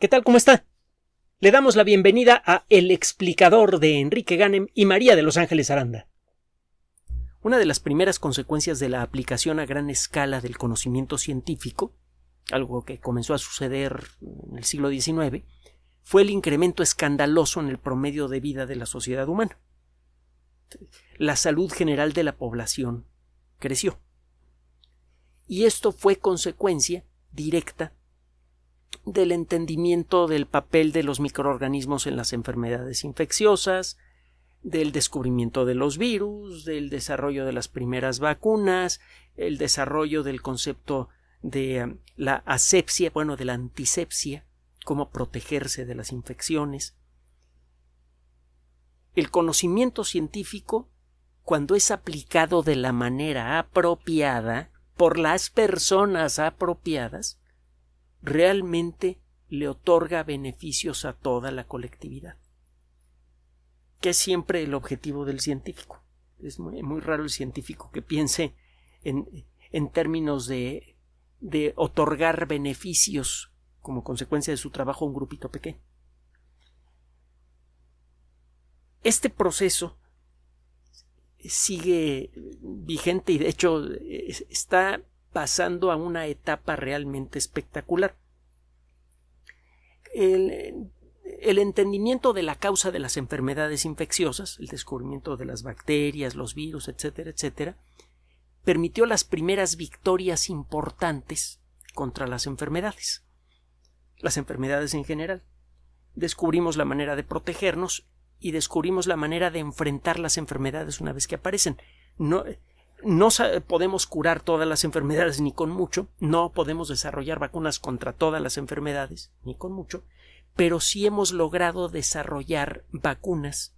¿Qué tal? ¿Cómo está? Le damos la bienvenida a El explicador de Enrique Ganem y María de Los Ángeles Aranda. Una de las primeras consecuencias de la aplicación a gran escala del conocimiento científico, algo que comenzó a suceder en el siglo XIX, fue el incremento escandaloso en el promedio de vida de la sociedad humana. La salud general de la población creció. Y esto fue consecuencia directa del entendimiento del papel de los microorganismos en las enfermedades infecciosas, del descubrimiento de los virus, del desarrollo de las primeras vacunas, el desarrollo del concepto de um, la asepsia, bueno, de la antisepsia, cómo protegerse de las infecciones. El conocimiento científico, cuando es aplicado de la manera apropiada, por las personas apropiadas, realmente le otorga beneficios a toda la colectividad, que es siempre el objetivo del científico. Es muy, raro el científico que piense en, términos de, de otorgar beneficios como consecuencia de su trabajo a un grupito pequeño. Este proceso sigue vigente y de hecho está pasando a una etapa realmente espectacular. El, entendimiento de la causa de las enfermedades infecciosas, el descubrimiento de las bacterias, los virus, etcétera, etcétera, permitió las primeras victorias importantes contra las enfermedades, las enfermedades en general. Descubrimos la manera de protegernos y descubrimos la manera de enfrentar las enfermedades una vez que aparecen. No, no podemos curar todas las enfermedades ni con mucho, no podemos desarrollar vacunas contra todas las enfermedades ni con mucho, pero sí hemos logrado desarrollar vacunas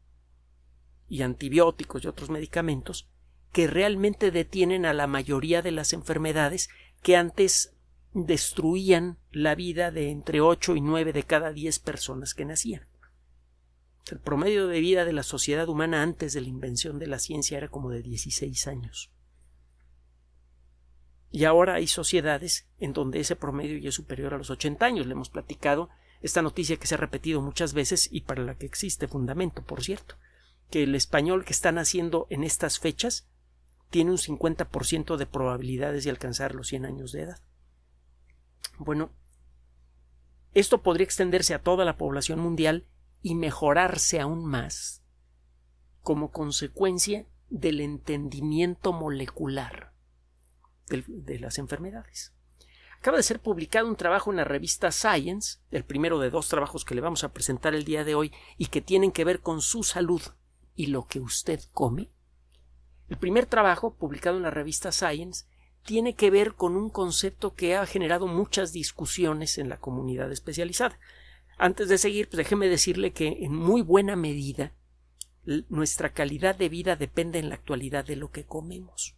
y antibióticos y otros medicamentos que realmente detienen a la mayoría de las enfermedades que antes destruían la vida de entre 8 y 9 de cada 10 personas que nacían. El promedio de vida de la sociedad humana antes de la invención de la ciencia era como de 16 años. Y ahora hay sociedades en donde ese promedio ya es superior a los 80 años. Le hemos platicado esta noticia que se ha repetido muchas veces y para la que existe fundamento, por cierto, que el español que están haciendo en estas fechas tiene un 50% de probabilidades de alcanzar los 100 años de edad. Bueno, esto podría extenderse a toda la población mundial y mejorarse aún más como consecuencia del entendimiento molecular de las enfermedades. Acaba de ser publicado un trabajo en la revista Science, el primero de dos trabajos que le vamos a presentar el día de hoy y que tienen que ver con su salud y lo que usted come. El primer trabajo, publicado en la revista Science, tiene que ver con un concepto que ha generado muchas discusiones en la comunidad especializada. Antes de seguir, pues déjeme decirle que en muy buena medida nuestra calidad de vida depende en la actualidad de lo que comemos.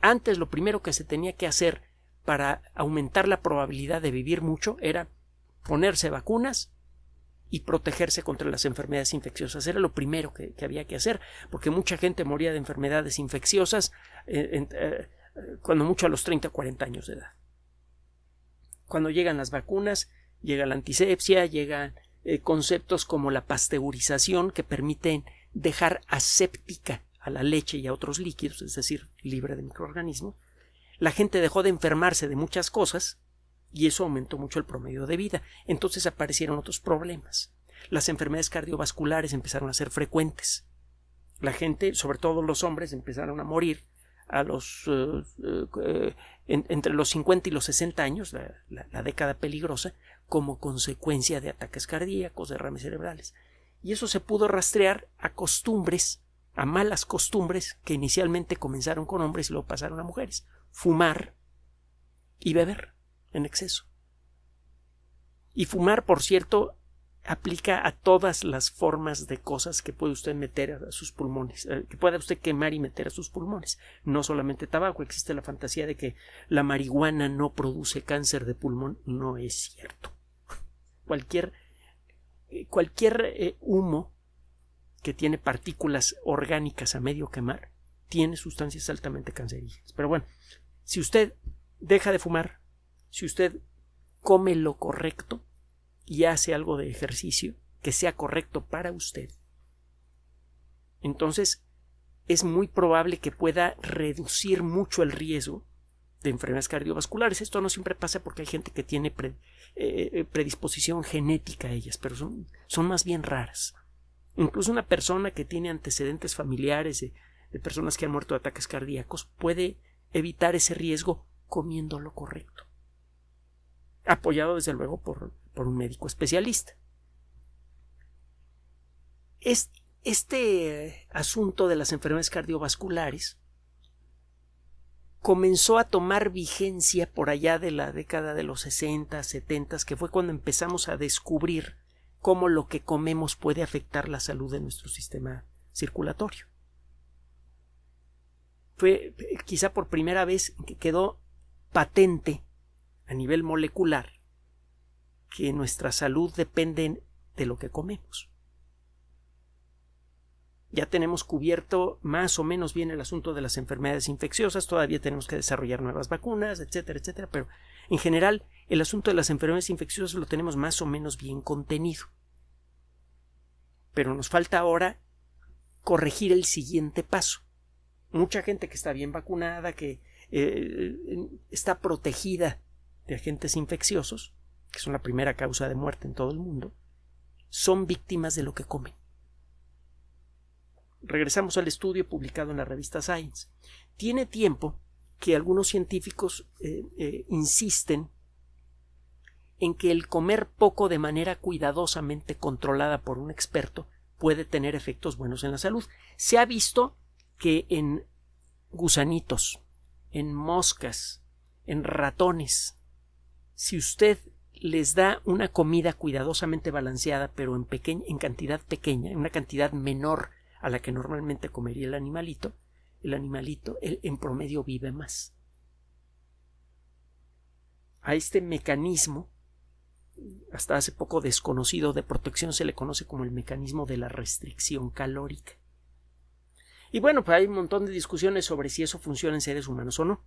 Antes lo primero que se tenía que hacer para aumentar la probabilidad de vivir mucho era ponerse vacunas y protegerse contra las enfermedades infecciosas. Era lo primero que, había que hacer, porque mucha gente moría de enfermedades infecciosas eh, eh, cuando mucho a los 30 o 40 años de edad. Cuando llegan las vacunas, llega la antisepsia, llegan eh, conceptos como la pasteurización que permiten dejar aséptica a la leche y a otros líquidos, es decir, libre de microorganismos. La gente dejó de enfermarse de muchas cosas y eso aumentó mucho el promedio de vida. Entonces aparecieron otros problemas. Las enfermedades cardiovasculares empezaron a ser frecuentes. La gente, sobre todo los hombres, empezaron a morir a los eh, eh, entre los 50 y los 60 años, la, década peligrosa, como consecuencia de ataques cardíacos, derrames cerebrales. Y eso se pudo rastrear a costumbres, a malas costumbres que inicialmente comenzaron con hombres y luego pasaron a mujeres. Fumar y beber en exceso. Y fumar, por cierto, aplica a todas las formas de cosas que puede usted meter a sus pulmones, eh, que pueda usted quemar y meter a sus pulmones, no solamente tabaco, existe la fantasía de que la marihuana no produce cáncer de pulmón, no es cierto. Cualquier, eh, cualquier eh, humo que tiene partículas orgánicas a medio quemar tiene sustancias altamente cancerígenas. Pero bueno, si usted deja de fumar, si usted come lo correcto, y hace algo de ejercicio que sea correcto para usted, entonces es muy probable que pueda reducir mucho el riesgo de enfermedades cardiovasculares. Esto no siempre pasa porque hay gente que tiene eh, eh, predisposición genética a ellas, pero son, son, más bien raras. Incluso una persona que tiene antecedentes familiares de, de personas que han muerto de ataques cardíacos puede evitar ese riesgo comiendo lo correcto. Apoyado, desde luego, por por un médico especialista. Este asunto de las enfermedades cardiovasculares comenzó a tomar vigencia por allá de la década de los 60, 70, que fue cuando empezamos a descubrir cómo lo que comemos puede afectar la salud de nuestro sistema circulatorio. Fue quizá por primera vez que quedó patente a nivel molecular que nuestra salud depende de lo que comemos. Ya tenemos cubierto más o menos bien el asunto de las enfermedades infecciosas, todavía tenemos que desarrollar nuevas vacunas, etcétera, etcétera, pero en general el asunto de las enfermedades infecciosas lo tenemos más o menos bien contenido. Pero nos falta ahora corregir el siguiente paso. Mucha gente que está bien vacunada, que eh, está protegida de agentes infecciosos, que son la primera causa de muerte en todo el mundo, son víctimas de lo que comen. Regresamos al estudio publicado en la revista Science. Tiene tiempo que algunos científicos eh, eh, insisten en que el comer poco de manera cuidadosamente controlada por un experto puede tener efectos buenos en la salud. Se ha visto que en gusanitos, en moscas, en ratones, si usted les da una comida cuidadosamente balanceada, pero en, en cantidad pequeña, en una cantidad menor a la que normalmente comería el animalito, el animalito en promedio vive más. A este mecanismo, hasta hace poco desconocido de protección, se le conoce como el mecanismo de la restricción calórica. Y bueno, pues hay un montón de discusiones sobre si eso funciona en seres humanos o no.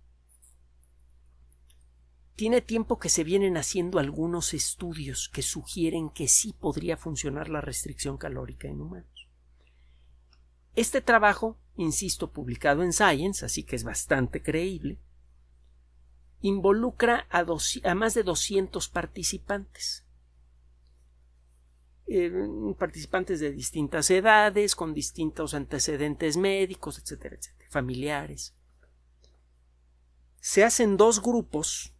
Tiene tiempo que se vienen haciendo algunos estudios que sugieren que sí podría funcionar la restricción calórica en humanos. Este trabajo, insisto, publicado en Science, así que es bastante creíble, involucra a, más de 200 participantes. Eh, participantes de distintas edades, con distintos antecedentes médicos, etcétera, etcétera, familiares. Se hacen dos grupos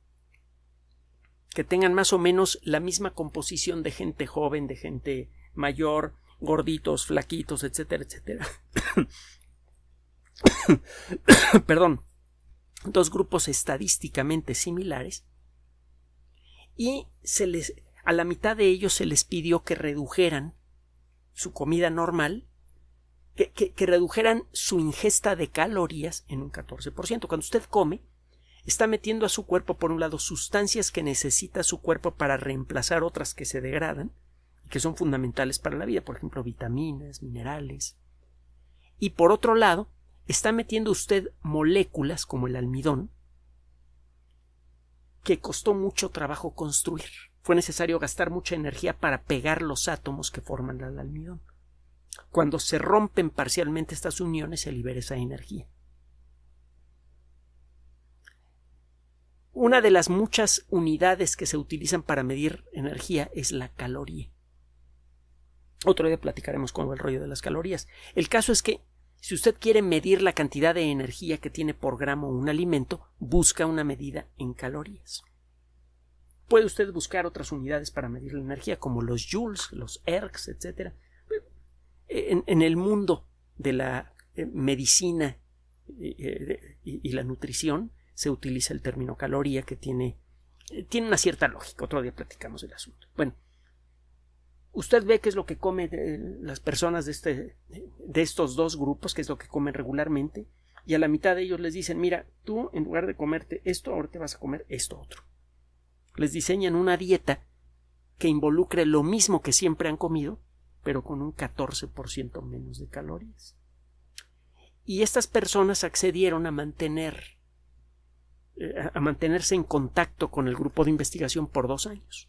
que tengan más o menos la misma composición de gente joven, de gente mayor, gorditos, flaquitos, etcétera, etcétera. Perdón. Dos grupos estadísticamente similares. Y se les, a la mitad de ellos se les pidió que redujeran su comida normal, que, que redujeran su ingesta de calorías en un 14%. Cuando usted come, está metiendo a su cuerpo, por un lado, sustancias que necesita su cuerpo para reemplazar otras que se degradan y que son fundamentales para la vida, por ejemplo, vitaminas, minerales. Y por otro lado, está metiendo usted moléculas como el almidón, que costó mucho trabajo construir. Fue necesario gastar mucha energía para pegar los átomos que forman el almidón. Cuando se rompen parcialmente estas uniones, se libera esa energía. Una de las muchas unidades que se utilizan para medir energía es la caloría. Otro día platicaremos con el rollo de las calorías. El caso es que si usted quiere medir la cantidad de energía que tiene por gramo un alimento, busca una medida en calorías. Puede usted buscar otras unidades para medir la energía, como los joules, los ergs, etc. En, el mundo de la eh, medicina eh, eh, y la nutrición, se utiliza el término caloría que tiene, eh, tiene una cierta lógica. Otro día platicamos el asunto. Bueno, usted ve qué es lo que comen eh, las personas de, este, de estos dos grupos, que es lo que comen regularmente, y a la mitad de ellos les dicen, mira, tú en lugar de comerte esto, ahora te vas a comer esto otro. Les diseñan una dieta que involucre lo mismo que siempre han comido, pero con un 14% menos de calorías. Y estas personas accedieron a mantener eh, a mantenerse en contacto con el grupo de investigación por dos años.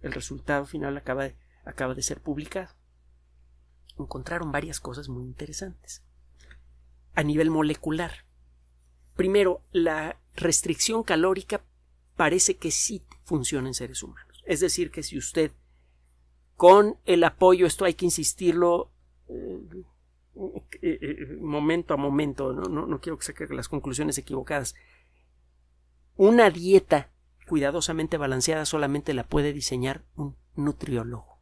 El resultado final acaba de, acaba de ser publicado. Encontraron varias cosas muy interesantes. A nivel molecular, primero, la restricción calórica parece que sí funciona en seres humanos. Es decir, que si usted con el apoyo, esto hay que insistirlo eh, eh, momento a momento, no, no quiero que saque las conclusiones equivocadas, una dieta cuidadosamente balanceada solamente la puede diseñar un nutriólogo.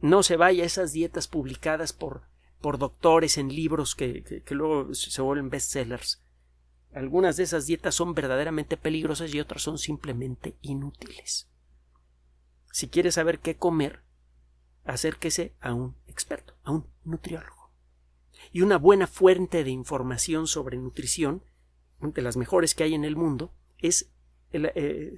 No se vaya a esas dietas publicadas por, por doctores en libros que, luego se vuelven bestsellers. Algunas de esas dietas son verdaderamente peligrosas y otras son simplemente inútiles. Si quieres saber qué comer, acérquese a un experto, a un nutriólogo. Y una buena fuente de información sobre nutrición de las mejores que hay en el mundo, es eh,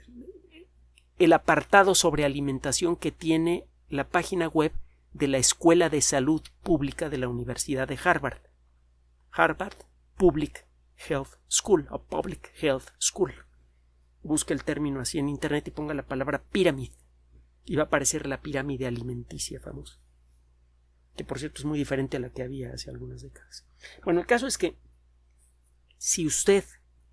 el, apartado sobre alimentación que tiene la página web de la Escuela de Salud Pública de la Universidad de Harvard. Harvard Public Health School o Public Health School. Busca el término así en Internet y ponga la palabra pirámide. Y va a aparecer la pirámide alimenticia famosa. Que por cierto es muy diferente a la que había hace algunas décadas. Bueno, el caso es que si usted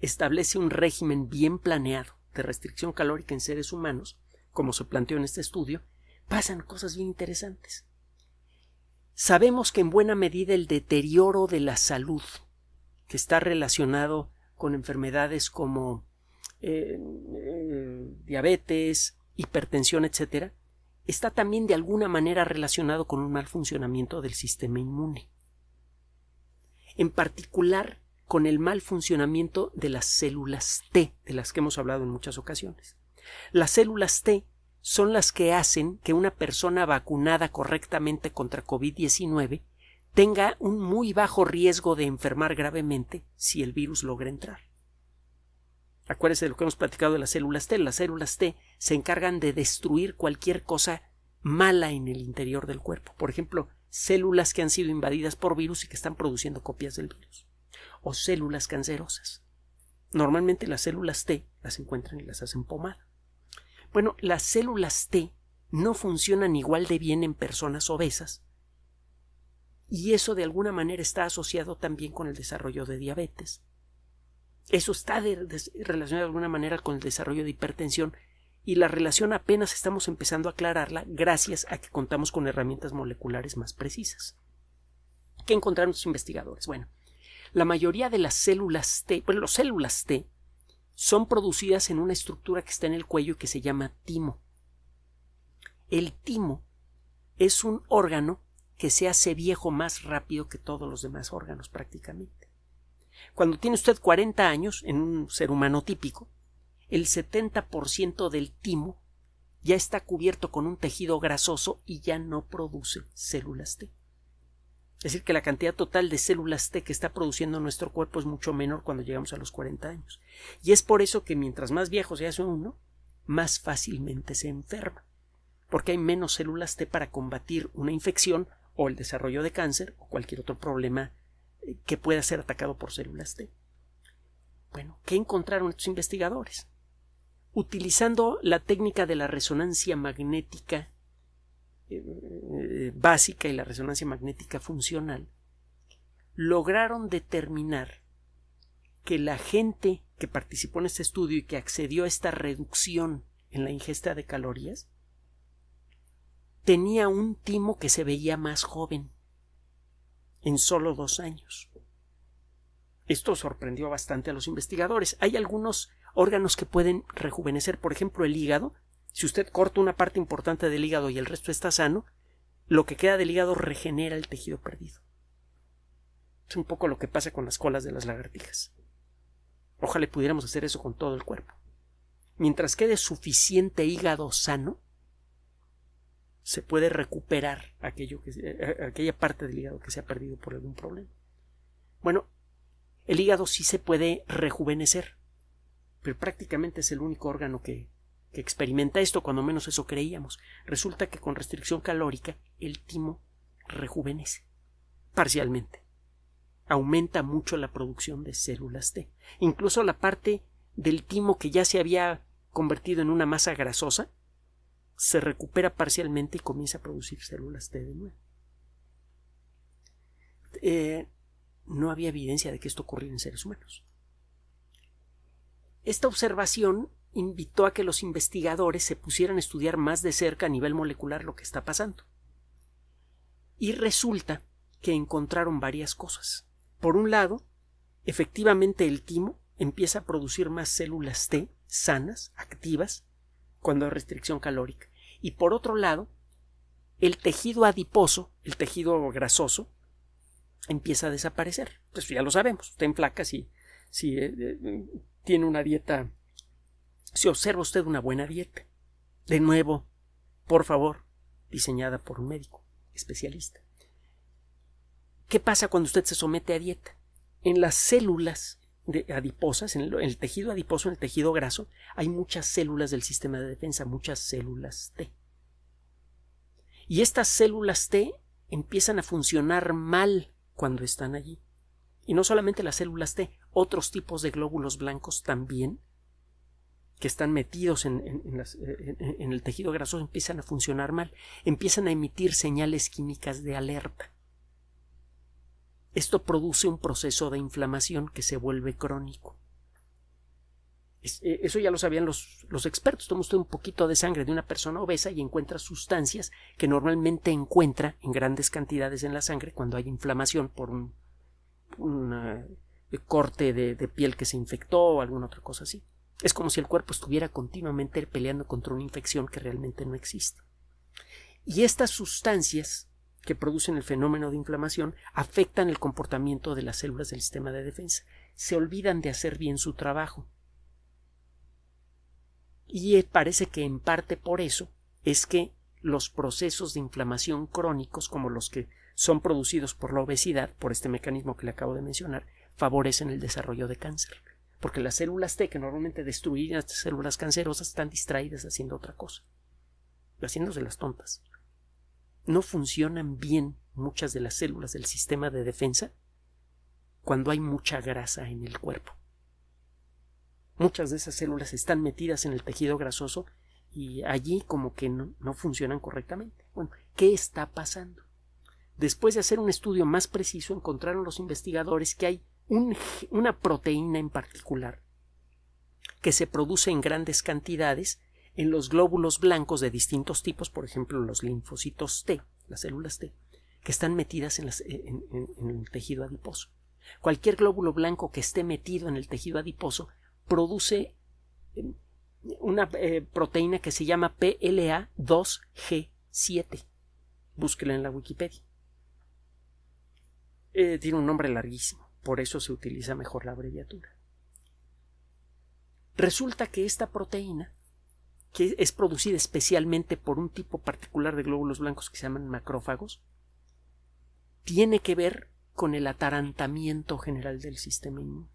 establece un régimen bien planeado de restricción calórica en seres humanos, como se planteó en este estudio, pasan cosas bien interesantes. Sabemos que en buena medida el deterioro de la salud, que está relacionado con enfermedades como eh, eh, diabetes, hipertensión, etc., está también de alguna manera relacionado con un mal funcionamiento del sistema inmune. En particular, con el mal funcionamiento de las células T, de las que hemos hablado en muchas ocasiones. Las células T son las que hacen que una persona vacunada correctamente contra COVID-19 tenga un muy bajo riesgo de enfermar gravemente si el virus logra entrar. Acuérdense de lo que hemos platicado de las células T. Las células T se encargan de destruir cualquier cosa mala en el interior del cuerpo. Por ejemplo, células que han sido invadidas por virus y que están produciendo copias del virus o células cancerosas. Normalmente las células T las encuentran y las hacen pomada. Bueno, las células T no funcionan igual de bien en personas obesas y eso de alguna manera está asociado también con el desarrollo de diabetes. Eso está relacionado de alguna manera con el desarrollo de hipertensión y la relación apenas estamos empezando a aclararla gracias a que contamos con herramientas moleculares más precisas. ¿Qué encontraron los investigadores? Bueno, la mayoría de las células T, bueno, las células T son producidas en una estructura que está en el cuello que se llama timo. El timo es un órgano que se hace viejo más rápido que todos los demás órganos prácticamente. Cuando tiene usted 40 años, en un ser humano típico, el 70% del timo ya está cubierto con un tejido grasoso y ya no produce células T. Es decir, que la cantidad total de células T que está produciendo nuestro cuerpo es mucho menor cuando llegamos a los 40 años. Y es por eso que mientras más viejo se hace uno, más fácilmente se enferma, porque hay menos células T para combatir una infección o el desarrollo de cáncer o cualquier otro problema eh, que pueda ser atacado por células T. Bueno, ¿qué encontraron estos investigadores? Utilizando la técnica de la resonancia magnética eh, básica y la resonancia magnética funcional, lograron determinar que la gente que participó en este estudio y que accedió a esta reducción en la ingesta de calorías tenía un timo que se veía más joven en solo dos años. Esto sorprendió bastante a los investigadores. Hay algunos órganos que pueden rejuvenecer, por ejemplo, el hígado si usted corta una parte importante del hígado y el resto está sano, lo que queda del hígado regenera el tejido perdido. Es un poco lo que pasa con las colas de las lagartijas. Ojalá pudiéramos hacer eso con todo el cuerpo. Mientras quede suficiente hígado sano, se puede recuperar aquello eh, eh, aquella parte del hígado que se ha perdido por algún problema. Bueno, el hígado sí se puede rejuvenecer, pero prácticamente es el único órgano que que experimenta esto, cuando menos eso creíamos. Resulta que con restricción calórica el timo rejuvenece, parcialmente. Aumenta mucho la producción de células T. Incluso la parte del timo que ya se había convertido en una masa grasosa, se recupera parcialmente y comienza a producir células T de nuevo. Eh, no había evidencia de que esto ocurriera en seres humanos. Esta observación invitó a que los investigadores se pusieran a estudiar más de cerca a nivel molecular lo que está pasando. Y resulta que encontraron varias cosas. Por un lado, efectivamente el timo empieza a producir más células T sanas, activas, cuando hay restricción calórica. Y por otro lado, el tejido adiposo, el tejido grasoso, empieza a desaparecer. Pues ya lo sabemos, usted en si, si eh, eh, tiene una dieta si observa usted una buena dieta. De nuevo, por favor, diseñada por un médico especialista. ¿Qué pasa cuando usted se somete a dieta? En las células adiposas, en el, en el, tejido adiposo, en el tejido graso, hay muchas células del sistema de defensa, muchas células T. Y estas células T empiezan a funcionar mal cuando están allí. Y no solamente las células T, otros tipos de glóbulos blancos también que están metidos en, en, el tejido grasoso empiezan a funcionar mal, empiezan a emitir señales químicas de alerta. Esto produce un proceso de inflamación que se vuelve crónico. Eh, eso ya lo sabían los, los expertos. Toma usted un poquito de sangre de una persona obesa y encuentra sustancias que normalmente encuentra en grandes cantidades en la sangre cuando hay inflamación por un, eh, corte de, piel que se infectó o alguna otra cosa así. Es como si el cuerpo estuviera continuamente peleando contra una infección que realmente no existe. Y estas sustancias que producen el fenómeno de inflamación afectan el comportamiento de las células del sistema de defensa. Se olvidan de hacer bien su trabajo. Y eh, parece que en parte por eso es que los procesos de inflamación crónicos, como los que son producidos por la obesidad, por este mecanismo que le acabo de mencionar, favorecen el desarrollo de cáncer porque las células T que normalmente destruyen estas células cancerosas están distraídas haciendo otra cosa, haciéndose las tontas. No funcionan bien muchas de las células del sistema de defensa cuando hay mucha grasa en el cuerpo. Muchas de esas células están metidas en el tejido grasoso y allí como que no, no funcionan correctamente. Bueno, ¿qué está pasando? Después de hacer un estudio más preciso, encontraron los investigadores que hay una proteína en particular que se produce en grandes cantidades en los glóbulos blancos de distintos tipos, por ejemplo los linfocitos T, las células T, que están metidas en, eh, el tejido adiposo. Cualquier glóbulo blanco que esté metido en el tejido adiposo produce eh, una eh, proteína que se llama PLA2G7. Búsquela en la Wikipedia. tiene un nombre larguísimo. Por eso se utiliza mejor la abreviatura. Resulta que esta proteína, que es producida especialmente por un tipo particular de glóbulos blancos que se llaman macrófagos, tiene que ver con el atarantamiento general del sistema inmune.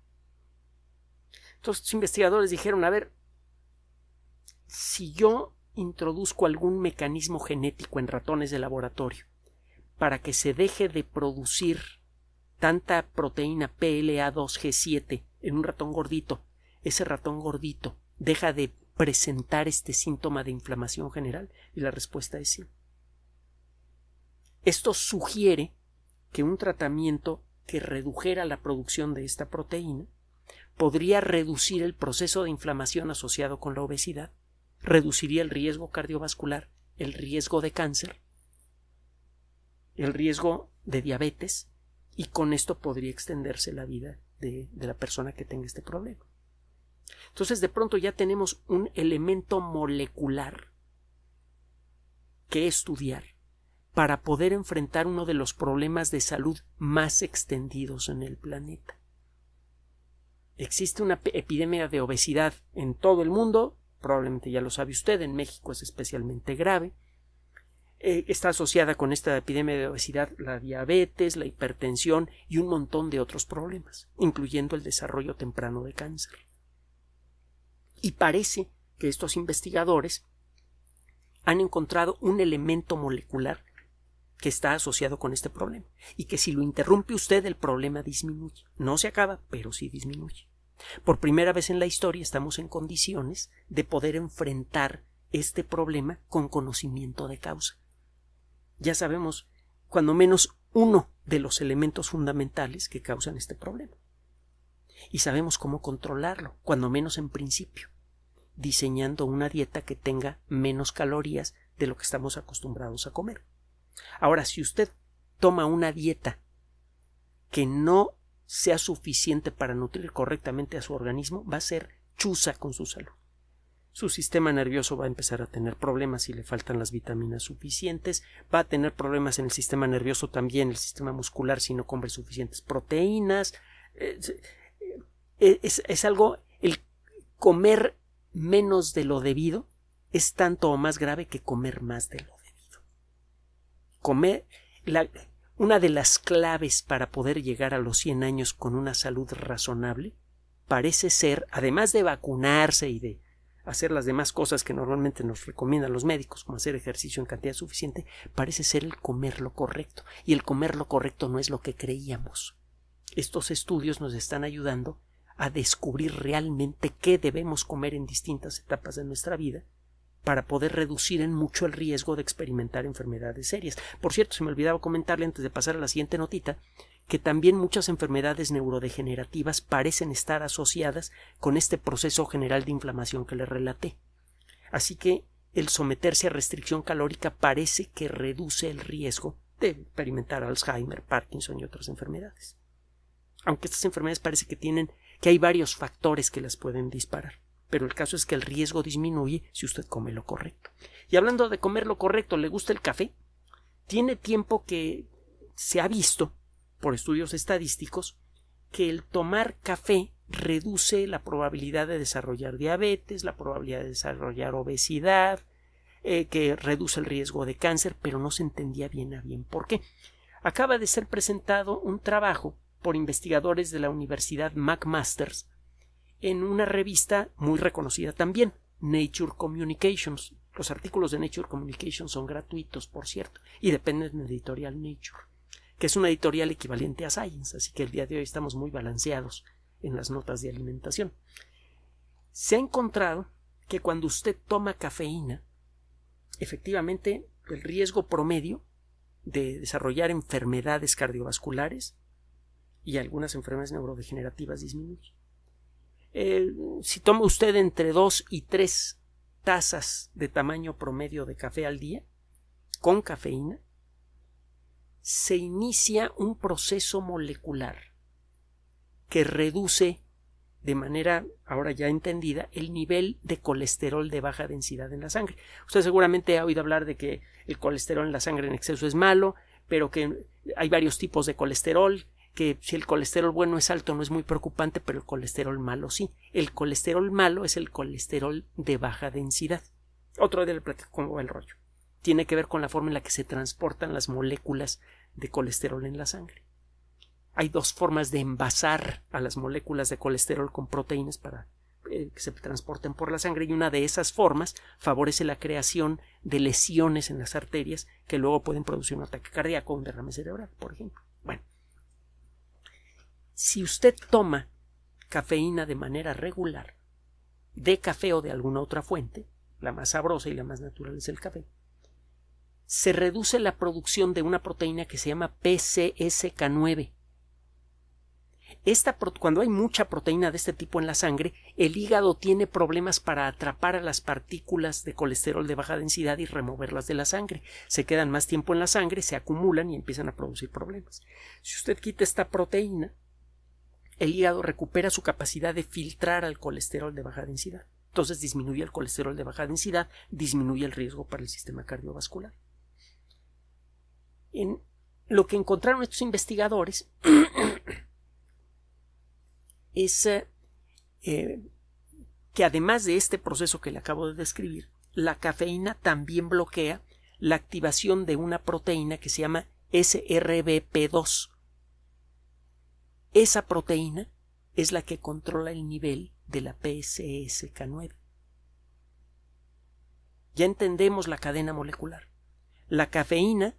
Entonces, los investigadores dijeron, a ver, si yo introduzco algún mecanismo genético en ratones de laboratorio para que se deje de producir tanta proteína PLA2G7 en un ratón gordito, ese ratón gordito deja de presentar este síntoma de inflamación general? Y la respuesta es sí. Esto sugiere que un tratamiento que redujera la producción de esta proteína podría reducir el proceso de inflamación asociado con la obesidad, reduciría el riesgo cardiovascular, el riesgo de cáncer, el riesgo de diabetes y con esto podría extenderse la vida de, de la persona que tenga este problema. Entonces de pronto ya tenemos un elemento molecular que estudiar para poder enfrentar uno de los problemas de salud más extendidos en el planeta. Existe una epidemia de obesidad en todo el mundo, probablemente ya lo sabe usted, en México es especialmente grave, eh, está asociada con esta epidemia de obesidad la diabetes, la hipertensión y un montón de otros problemas, incluyendo el desarrollo temprano de cáncer. Y parece que estos investigadores han encontrado un elemento molecular que está asociado con este problema y que si lo interrumpe usted el problema disminuye. No se acaba, pero sí disminuye. Por primera vez en la historia estamos en condiciones de poder enfrentar este problema con conocimiento de causa ya sabemos cuando menos uno de los elementos fundamentales que causan este problema. Y sabemos cómo controlarlo, cuando menos en principio, diseñando una dieta que tenga menos calorías de lo que estamos acostumbrados a comer. Ahora, si usted toma una dieta que no sea suficiente para nutrir correctamente a su organismo, va a ser chusa con su salud su sistema nervioso va a empezar a tener problemas si le faltan las vitaminas suficientes, va a tener problemas en el sistema nervioso también, el sistema muscular si no come suficientes proteínas. Eh, eh, es, algo, el comer menos de lo debido es tanto o más grave que comer más de lo debido. Comer, una de las claves para poder llegar a los 100 años con una salud razonable parece ser, además de vacunarse y de hacer las demás cosas que normalmente nos recomiendan los médicos, como hacer ejercicio en cantidad suficiente, parece ser el comer lo correcto. Y el comer lo correcto no es lo que creíamos. Estos estudios nos están ayudando a descubrir realmente qué debemos comer en distintas etapas de nuestra vida para poder reducir en mucho el riesgo de experimentar enfermedades serias. Por cierto, se me olvidaba comentarle antes de pasar a la siguiente notita que también muchas enfermedades neurodegenerativas parecen estar asociadas con este proceso general de inflamación que le relaté. Así que el someterse a restricción calórica parece que reduce el riesgo de experimentar Alzheimer, Parkinson y otras enfermedades. Aunque estas enfermedades parece que tienen que hay varios factores que las pueden disparar pero el caso es que el riesgo disminuye si usted come lo correcto. Y hablando de comer lo correcto, ¿le gusta el café? Tiene tiempo que se ha visto, por estudios estadísticos, que el tomar café reduce la probabilidad de desarrollar diabetes, la probabilidad de desarrollar obesidad, eh, que reduce el riesgo de cáncer, pero no se entendía bien a bien por qué. Acaba de ser presentado un trabajo por investigadores de la Universidad McMaster's en una revista muy reconocida también, Nature Communications. Los artículos de Nature Communications son gratuitos, por cierto, y dependen de editorial Nature, que es una editorial equivalente a Science, así que el día de hoy estamos muy balanceados en las notas de alimentación. Se ha encontrado que cuando usted toma cafeína, efectivamente el riesgo promedio de desarrollar enfermedades cardiovasculares y algunas enfermedades neurodegenerativas disminuye. Eh, si toma usted entre dos y tres tazas de tamaño promedio de café al día, con cafeína, se inicia un proceso molecular que reduce de manera ahora ya entendida el nivel de colesterol de baja densidad en la sangre. Usted seguramente ha oído hablar de que el colesterol en la sangre en exceso es malo, pero que hay varios tipos de colesterol que si el colesterol bueno es alto no es muy preocupante, pero el colesterol malo sí. El colesterol malo es el colesterol de baja densidad. Otro de le platico cómo el rollo. Tiene que ver con la forma en la que se transportan las moléculas de colesterol en la sangre. Hay dos formas de envasar a las moléculas de colesterol con proteínas para eh, que se transporten por la sangre y una de esas formas favorece la creación de lesiones en las arterias que luego pueden producir un ataque cardíaco o un derrame cerebral, por ejemplo. Si usted toma cafeína de manera regular, de café o de alguna otra fuente, la más sabrosa y la más natural es el café, se reduce la producción de una proteína que se llama PCSK9. cuando hay mucha proteína de este tipo en la sangre, el hígado tiene problemas para atrapar a las partículas de colesterol de baja densidad y removerlas de la sangre. Se quedan más tiempo en la sangre, se acumulan y empiezan a producir problemas. Si usted quita esta proteína, el hígado recupera su capacidad de filtrar al colesterol de baja densidad. Entonces disminuye el colesterol de baja densidad, disminuye el riesgo para el sistema cardiovascular. En lo que encontraron estos investigadores es eh, eh, que además de este proceso que le acabo de describir, la cafeína también bloquea la activación de una proteína que se llama SRBP2 esa proteína es la que controla el nivel de la PSSK9. Ya entendemos la cadena molecular. La cafeína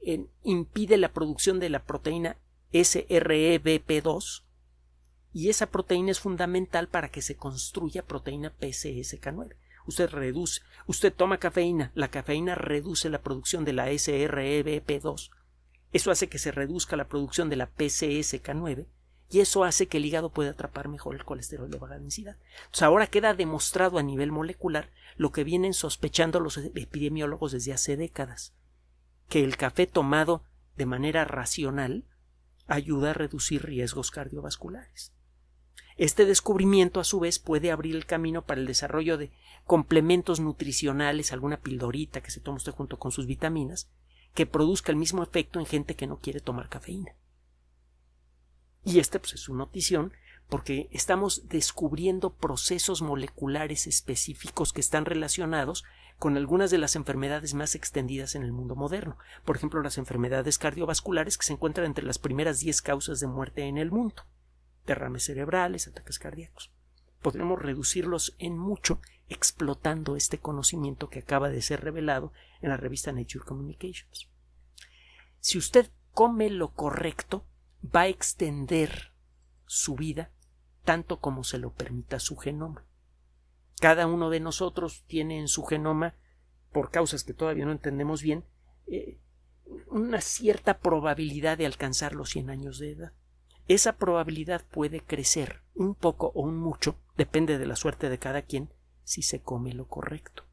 eh, impide la producción de la proteína SREBP2 y esa proteína es fundamental para que se construya proteína PCSK9. Usted reduce, usted toma cafeína, la cafeína reduce la producción de la SREBP2 eso hace que se reduzca la producción de la PCSK9 y eso hace que el hígado pueda atrapar mejor el colesterol de baja densidad. ahora queda demostrado a nivel molecular lo que vienen sospechando los epidemiólogos desde hace décadas, que el café tomado de manera racional ayuda a reducir riesgos cardiovasculares. Este descubrimiento, a su vez, puede abrir el camino para el desarrollo de complementos nutricionales, alguna pildorita que se tome usted junto con sus vitaminas, que produzca el mismo efecto en gente que no quiere tomar cafeína. Y esta pues, es una notición porque estamos descubriendo procesos moleculares específicos que están relacionados con algunas de las enfermedades más extendidas en el mundo moderno, por ejemplo las enfermedades cardiovasculares que se encuentran entre las primeras 10 causas de muerte en el mundo, derrames cerebrales, ataques cardíacos podremos reducirlos en mucho explotando este conocimiento que acaba de ser revelado en la revista Nature Communications. Si usted come lo correcto, va a extender su vida tanto como se lo permita su genoma. Cada uno de nosotros tiene en su genoma, por causas que todavía no entendemos bien, eh, una cierta probabilidad de alcanzar los 100 años de edad. Esa probabilidad puede crecer un poco o un mucho depende de la suerte de cada quien si se come lo correcto.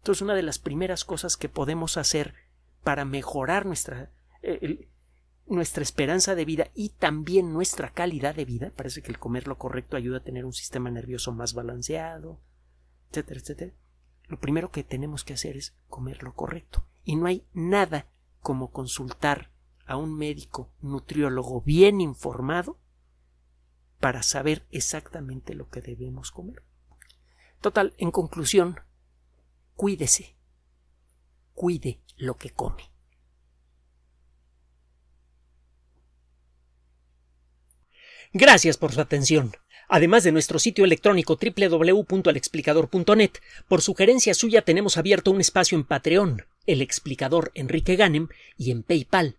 Entonces, una de las primeras cosas que podemos hacer para mejorar nuestra, eh, nuestra esperanza de vida y también nuestra calidad de vida, parece que el comer lo correcto ayuda a tener un sistema nervioso más balanceado, etcétera, etcétera. Lo primero que tenemos que hacer es comer lo correcto. Y no hay nada como consultar a un médico nutriólogo bien informado para saber exactamente lo que debemos comer. Total, en conclusión, cuídese, cuide lo que come. Gracias por su atención. Además de nuestro sitio electrónico www.alexplicador.net, por sugerencia suya tenemos abierto un espacio en Patreon, el explicador Enrique Ganem, y en PayPal,